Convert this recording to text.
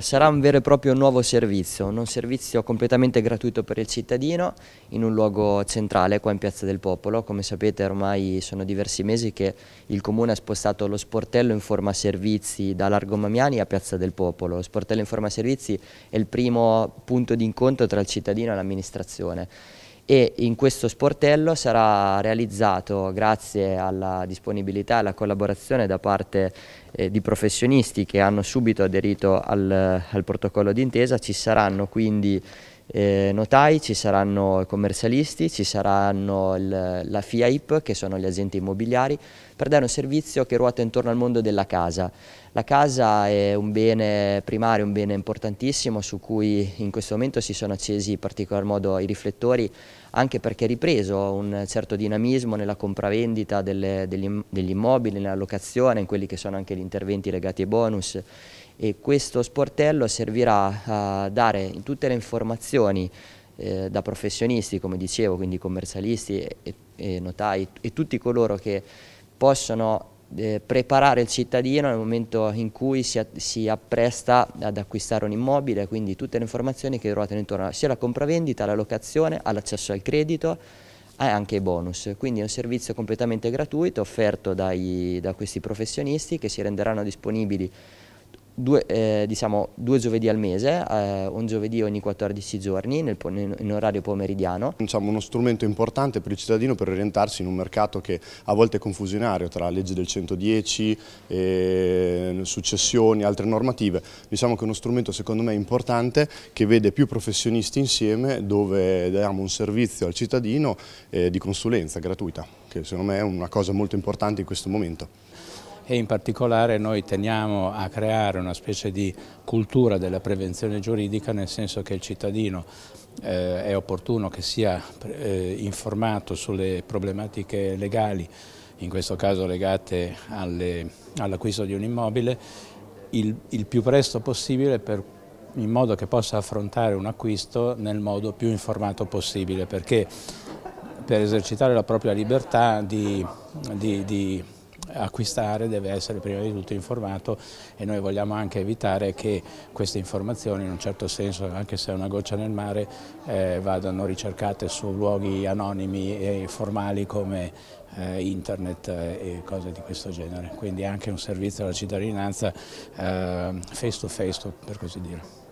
sarà un vero e proprio nuovo servizio, un servizio completamente gratuito per il cittadino in un luogo centrale qua in Piazza del Popolo. Come sapete ormai sono diversi mesi che il Comune ha spostato lo sportello in forma servizi da Largo Mamiani a Piazza del Popolo. Lo sportello in forma servizi è il primo punto di incontro tra il cittadino e l'amministrazione e in questo sportello sarà realizzato grazie alla disponibilità e alla collaborazione da parte eh, di professionisti che hanno subito aderito al, al protocollo d'intesa, ci saranno quindi eh, notai, ci saranno i commercialisti, ci saranno il, la FIAIP che sono gli agenti immobiliari per dare un servizio che ruota intorno al mondo della casa. La casa è un bene primario, un bene importantissimo su cui in questo momento si sono accesi in particolar modo i riflettori anche perché è ripreso un certo dinamismo nella compravendita delle, degli, degli immobili, nella locazione, in quelli che sono anche gli interventi legati ai bonus e questo sportello servirà a dare tutte le informazioni professioni, eh, da professionisti come dicevo, quindi commercialisti e, e notai e tutti coloro che possono eh, preparare il cittadino nel momento in cui si, si, appresta ad acquistare un immobile, quindi tutte le informazioni che ruotano intorno sia alla compravendita, alla locazione, all'accesso al credito e anche i bonus. Quindi è un servizio completamente gratuito offerto dai, da questi professionisti che si renderanno disponibili due, eh, diciamo, due giovedì al mese, eh, un giovedì ogni 14 giorni nel, in orario pomeridiano. Diciamo uno strumento importante per il cittadino per orientarsi in un mercato che a volte è confusionario tra leggi del 110, eh, successioni, altre normative. Diciamo che è uno strumento secondo me importante che vede più professionisti insieme dove diamo un servizio al cittadino eh, di consulenza gratuita, che secondo me è una cosa molto importante in questo momento e in particolare noi teniamo a creare una specie di cultura della prevenzione giuridica nel senso che il cittadino eh, è opportuno che sia eh, informato sulle problematiche legali, in questo caso legate all'acquisto all di un immobile, il, il più presto possibile per in modo che possa affrontare un acquisto nel modo più informato possibile, perché per esercitare la propria libertà di, di, di acquistare deve essere prima di tutto informato e noi vogliamo anche evitare che queste informazioni in un certo senso, anche se è una goccia nel mare, eh, vadano ricercate su luoghi anonimi e formali come eh, internet eh, e cose di questo genere. Quindi anche un servizio alla cittadinanza eh, face to face, per così dire.